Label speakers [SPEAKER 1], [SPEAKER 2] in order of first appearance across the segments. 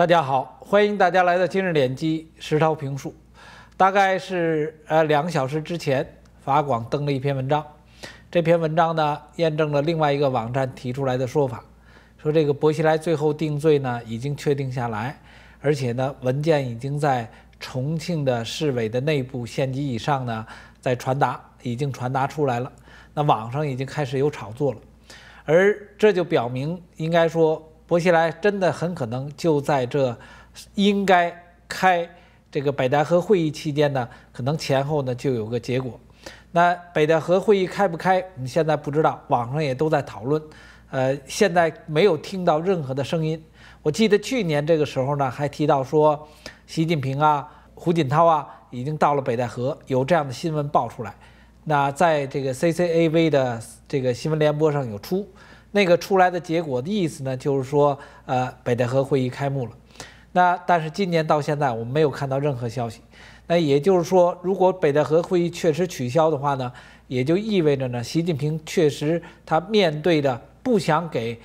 [SPEAKER 1] 大家好，欢迎大家来到今日点击石涛评述。大概是呃两个小时之前，法广登了一篇文章，这篇文章呢验证了另外一个网站提出来的说法，说这个薄熙来最后定罪呢已经确定下来，而且呢文件已经在重庆的市委的内部县级以上呢在传达，已经传达出来了。那网上已经开始有炒作了，而这就表明，应该说。薄熙来真的很可能就在这，应该开这个北戴河会议期间呢，可能前后呢就有个结果。那北戴河会议开不开，我们现在不知道，网上也都在讨论。呃，现在没有听到任何的声音。我记得去年这个时候呢，还提到说习近平啊、胡锦涛啊已经到了北戴河，有这样的新闻报出来。那在这个 C C A V 的这个新闻联播上有出。那个出来的结果的意思呢，就是说，呃，北戴河会议开幕了。那但是今年到现在，我们没有看到任何消息。那也就是说，如果北戴河会议确实取消的话呢，也就意味着呢，习近平确实他面对的不想给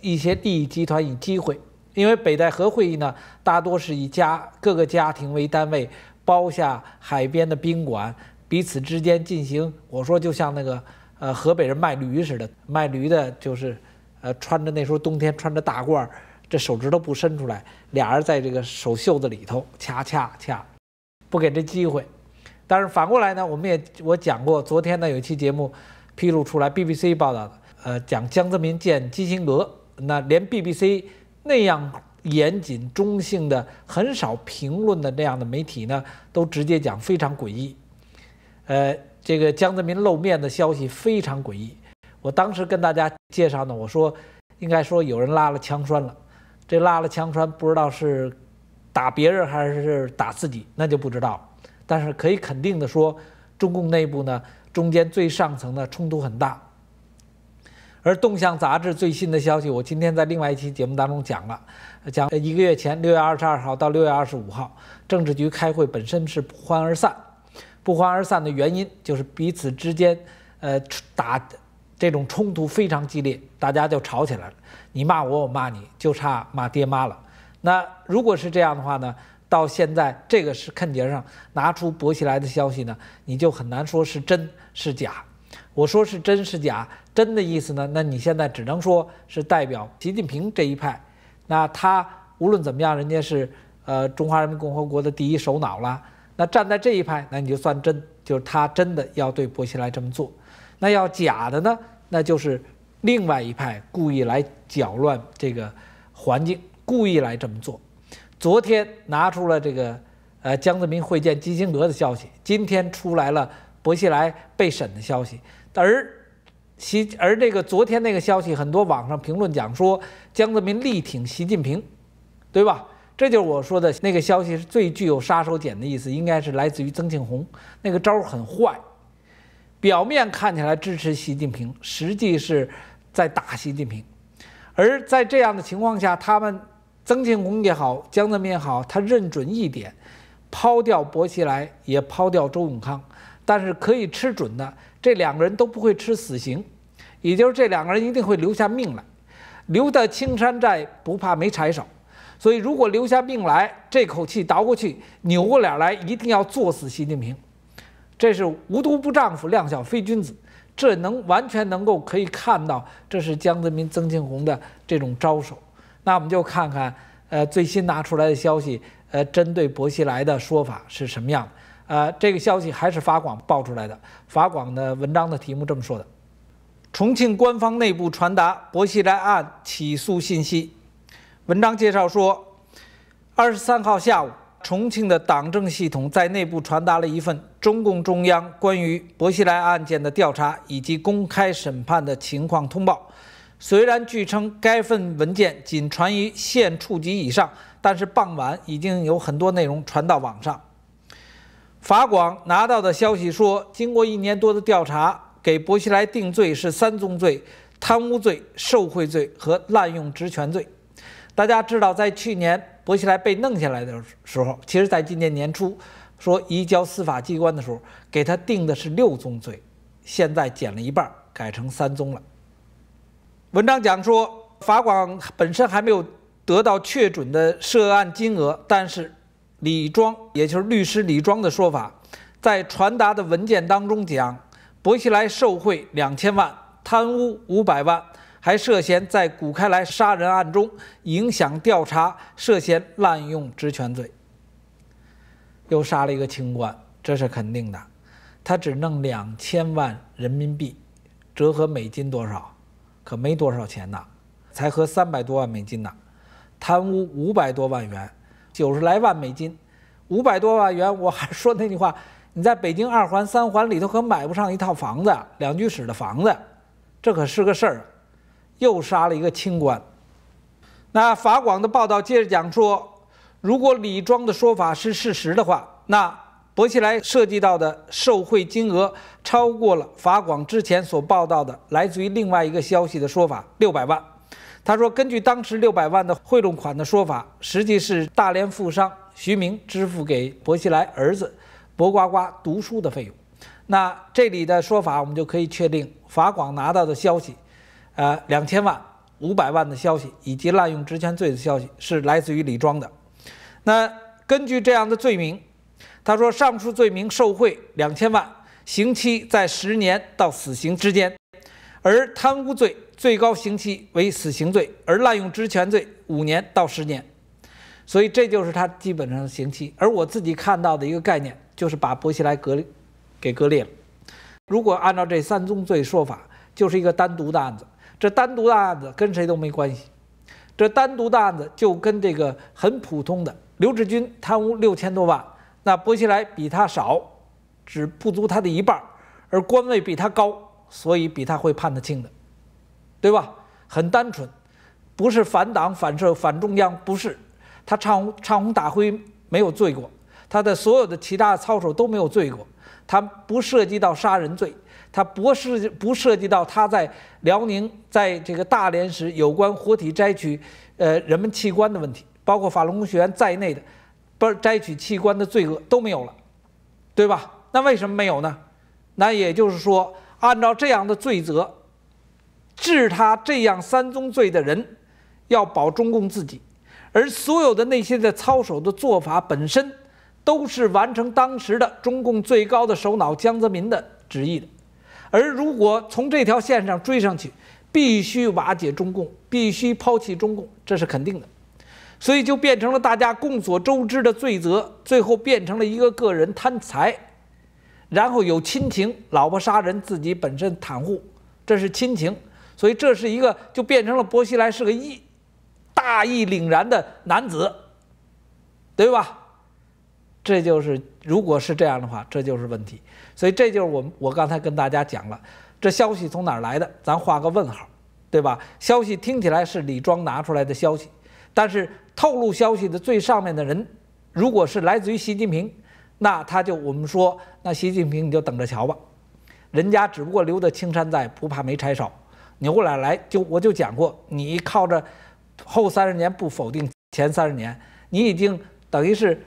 [SPEAKER 1] 一些利益集团以机会，因为北戴河会议呢，大多是以家各个家庭为单位包下海边的宾馆，彼此之间进行。我说就像那个。呃，河北人卖驴似的，卖驴的，就是，呃，穿着那时候冬天穿着大褂，这手指头不伸出来，俩人在这个手袖子里头掐掐掐，不给这机会。但是反过来呢，我们也我讲过，昨天呢有一期节目披露出来，BBC 报道的，呃，讲江泽民见基辛格，那连 BBC 那样严谨中性的、很少评论的那样的媒体呢，都直接讲非常诡异，呃。这个江泽民露面的消息非常诡异。我当时跟大家介绍呢，我说，应该说有人拉了枪栓了。这拉了枪栓，不知道是打别人还是打自己，那就不知道。但是可以肯定的说，中共内部呢，中间最上层的冲突很大。而《动向》杂志最新的消息，我今天在另外一期节目当中讲了，讲一个月前，六月二十二号到六月二十五号，政治局开会本身是不欢而散。不欢而散的原因就是彼此之间，呃，打这种冲突非常激烈，大家就吵起来了，你骂我，我骂你，就差骂爹妈了。那如果是这样的话呢？到现在这个是肯节上拿出薄熙来的消息呢，你就很难说是真是假。我说是真是假，真的意思呢？那你现在只能说是代表习近平这一派。那他无论怎么样，人家是呃中华人民共和国的第一首脑了。那站在这一派，那你就算真，就是他真的要对薄熙来这么做。那要假的呢？那就是另外一派故意来搅乱这个环境，故意来这么做。昨天拿出了这个，呃，江泽民会见基辛格的消息，今天出来了薄熙来被审的消息。而习，而这个昨天那个消息，很多网上评论讲说江泽民力挺习近平，对吧？这就是我说的那个消息是最具有杀手锏的意思，应该是来自于曾庆红。那个招很坏，表面看起来支持习近平，实际是在打习近平。而在这样的情况下，他们曾庆红也好，江泽民也好，他认准一点：抛掉薄熙来，也抛掉周永康。但是可以吃准的，这两个人都不会吃死刑，也就是这两个人一定会留下命来，留得青山在，不怕没柴烧。所以，如果留下命来，这口气倒过去，扭过脸来，一定要作死习近平。这是无毒不丈夫，量小非君子。这能完全能够可以看到，这是江泽民、曾庆红的这种招手。那我们就看看，呃，最新拿出来的消息，呃，针对薄熙来的说法是什么样的？呃，这个消息还是法广报出来的。法广的文章的题目这么说的：重庆官方内部传达薄熙来案起诉信息。文章介绍说，二十三号下午，重庆的党政系统在内部传达了一份中共中央关于薄熙来案件的调查以及公开审判的情况通报。虽然据称该份文件仅传于县处级以上，但是傍晚已经有很多内容传到网上。法广拿到的消息说，经过一年多的调查，给薄熙来定罪是三宗罪：贪污罪、受贿罪和滥用职权罪。大家知道，在去年薄熙来被弄下来的时候，其实在今年年初说移交司法机关的时候，给他定的是六宗罪，现在减了一半，改成三宗了。文章讲说，法广本身还没有得到确准的涉案金额，但是李庄，也就是律师李庄的说法，在传达的文件当中讲，薄熙来受贿两千万，贪污五百万。还涉嫌在古开来杀人案中影响调查，涉嫌滥用职权罪。又杀了一个清官，这是肯定的。他只弄两千万人民币，折合美金多少？可没多少钱呐，才合三百多万美金呐。贪污五百多万元，九十来万美金，五百多万元。我还说那句话：你在北京二环、三环里头可买不上一套房子，两居室的房子，这可是个事儿。又杀了一个清官。那法广的报道接着讲说，如果李庄的说法是事实的话，那薄熙来涉及到的受贿金额超过了法广之前所报道的来自于另外一个消息的说法六百万。他说，根据当时六百万的贿赂款的说法，实际是大连富商徐明支付给薄熙来儿子薄瓜瓜读书的费用。那这里的说法，我们就可以确定法广拿到的消息。呃，两千万、五百万的消息，以及滥用职权罪的消息，是来自于李庄的。那根据这样的罪名，他说上述罪名受贿两千万，刑期在十年到死刑之间；而贪污罪最高刑期为死刑罪，而滥用职权罪五年到十年。所以这就是他基本上的刑期。而我自己看到的一个概念，就是把薄熙来割给割裂了。如果按照这三宗罪说法，就是一个单独的案子。这单独的案子跟谁都没关系，这单独的案子就跟这个很普通的刘志军贪污六千多万，那薄熙来比他少，只不足他的一半，而官位比他高，所以比他会判得轻的，对吧？很单纯，不是反党、反社、反中央，不是他唱红、唱红打灰没有罪过，他的所有的其他操守都没有罪过，他不涉及到杀人罪。他不是不涉及到他在辽宁在这个大连时有关活体摘取，呃，人们器官的问题，包括法轮功学员在内的，不摘取器官的罪恶都没有了，对吧？那为什么没有呢？那也就是说，按照这样的罪责治他这样三宗罪的人，要保中共自己，而所有的那些的操守的做法本身，都是完成当时的中共最高的首脑江泽民的旨意的。而如果从这条线上追上去，必须瓦解中共，必须抛弃中共，这是肯定的。所以就变成了大家众所周知的罪责，最后变成了一个个人贪财，然后有亲情，老婆杀人，自己本身袒护，这是亲情。所以这是一个就变成了薄熙来是个义大义凛然的男子，对吧？这就是，如果是这样的话，这就是问题。所以这就是我我刚才跟大家讲了，这消息从哪儿来的？咱画个问号，对吧？消息听起来是李庄拿出来的消息，但是透露消息的最上面的人，如果是来自于习近平，那他就我们说，那习近平你就等着瞧吧。人家只不过留得青山在，不怕没柴烧。扭过来来就我就讲过，你靠着后三十年不否定前三十年，你已经等于是。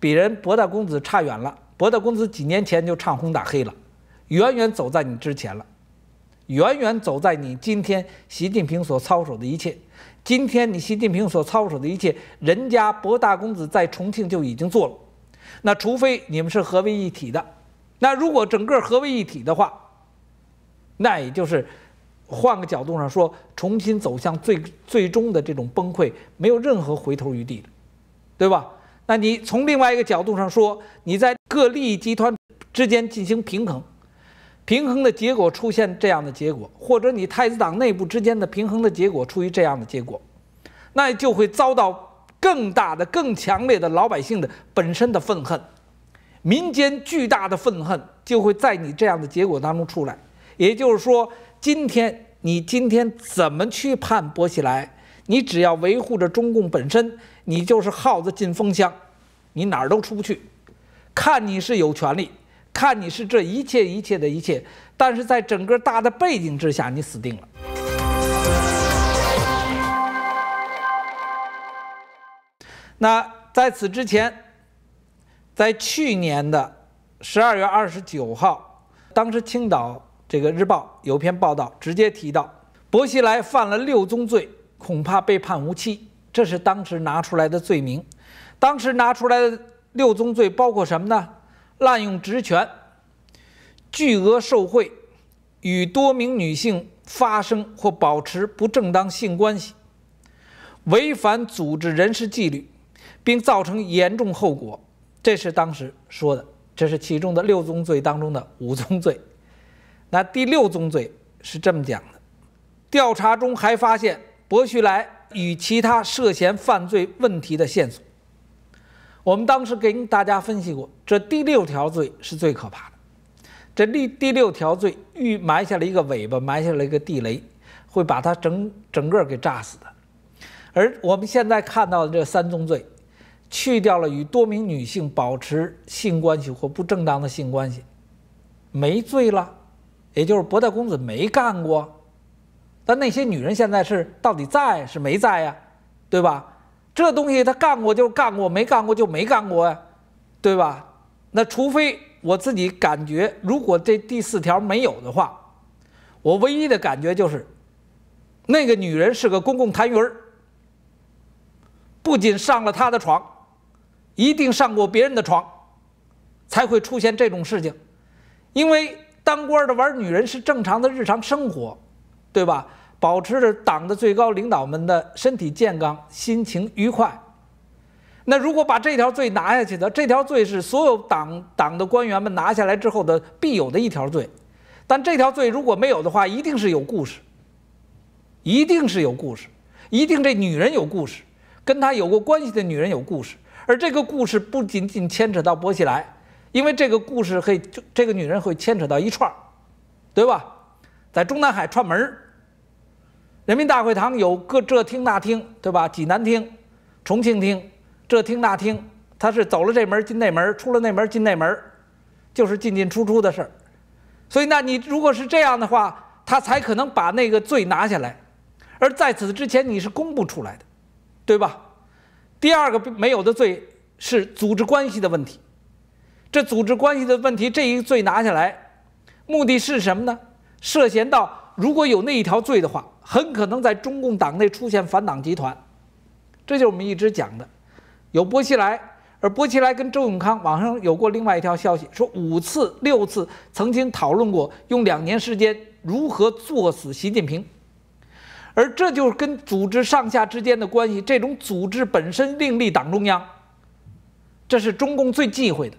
[SPEAKER 1] 比人博大公子差远了，博大公子几年前就唱红打黑了，远远走在你之前了，远远走在你今天习近平所操守的一切，今天你习近平所操守的一切，人家博大公子在重庆就已经做了。那除非你们是合为一体的，那如果整个合为一体的话，那也就是换个角度上说，重新走向最最终的这种崩溃，没有任何回头余地，对吧？那你从另外一个角度上说，你在各利益集团之间进行平衡，平衡的结果出现这样的结果，或者你太子党内部之间的平衡的结果出于这样的结果，那就会遭到更大的、更强烈的老百姓的本身的愤恨，民间巨大的愤恨就会在你这样的结果当中出来。也就是说，今天你今天怎么去判薄熙来？你只要维护着中共本身，你就是耗子进风箱，你哪儿都出不去。看你是有权利，看你是这一切一切的一切，但是在整个大的背景之下，你死定了。那在此之前，在去年的十二月二十九号，当时青岛这个日报有篇报道，直接提到薄熙来犯了六宗罪。恐怕被判无期，这是当时拿出来的罪名。当时拿出来的六宗罪包括什么呢？滥用职权、巨额受贿、与多名女性发生或保持不正当性关系、违反组织人事纪律，并造成严重后果。这是当时说的，这是其中的六宗罪当中的五宗罪。那第六宗罪是这么讲的：调查中还发现。薄熙来与其他涉嫌犯罪问题的线索，我们当时给大家分析过，这第六条罪是最可怕的。这第第六条罪预埋下了一个尾巴，埋下了一个地雷，会把他整整个给炸死的。而我们现在看到的这三宗罪，去掉了与多名女性保持性关系或不正当的性关系，没罪了，也就是博大公子没干过。但那些女人现在是到底在是没在呀，对吧？这东西她干过就干过，没干过就没干过呀，对吧？那除非我自己感觉，如果这第四条没有的话，我唯一的感觉就是，那个女人是个公共痰盂儿，不仅上了他的床，一定上过别人的床，才会出现这种事情。因为当官的玩女人是正常的日常生活。对吧？保持着党的最高领导们的身体健康、心情愉快。那如果把这条罪拿下去的，这条罪是所有党党的官员们拿下来之后的必有的一条罪。但这条罪如果没有的话，一定是有故事，一定是有故事，一定这女人有故事，跟她有过关系的女人有故事。而这个故事不仅仅牵扯到薄熙来，因为这个故事可以就这个女人会牵扯到一串，对吧？在中南海串门儿，人民大会堂有各这厅那厅，对吧？济南厅、重庆厅、这厅那厅，他是走了这门进那门，出了那门进那门，就是进进出出的事儿。所以，那你如果是这样的话，他才可能把那个罪拿下来。而在此之前，你是公布出来的，对吧？第二个没有的罪是组织关系的问题，这组织关系的问题这一罪拿下来，目的是什么呢？涉嫌到，如果有那一条罪的话，很可能在中共党内出现反党集团，这就是我们一直讲的，有薄熙来，而薄熙来跟周永康，网上有过另外一条消息，说五次六次曾经讨论过用两年时间如何作死习近平，而这就是跟组织上下之间的关系，这种组织本身另立党中央，这是中共最忌讳的，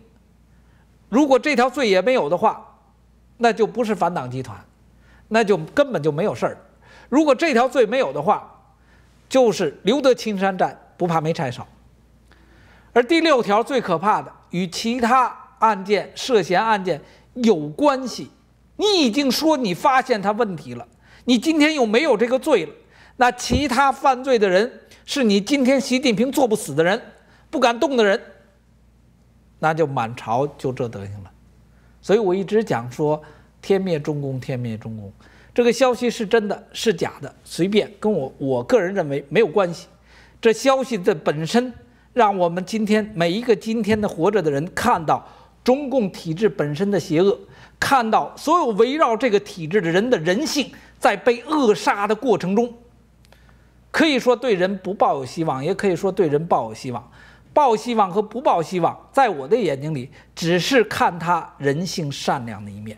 [SPEAKER 1] 如果这条罪也没有的话，那就不是反党集团。那就根本就没有事儿。如果这条罪没有的话，就是留得青山在，不怕没柴烧。而第六条最可怕的，与其他案件涉嫌案件有关系。你已经说你发现他问题了，你今天又没有这个罪了，那其他犯罪的人是你今天习近平坐不死的人，不敢动的人，那就满朝就这德行了。所以我一直讲说。天灭中共，天灭中共，这个消息是真的，是假的，随便，跟我我个人认为没有关系。这消息的本身，让我们今天每一个今天的活着的人看到中共体制本身的邪恶，看到所有围绕这个体制的人的人性在被扼杀的过程中，可以说对人不抱有希望，也可以说对人抱有希望。抱希望和不抱希望，在我的眼睛里，只是看他人性善良的一面。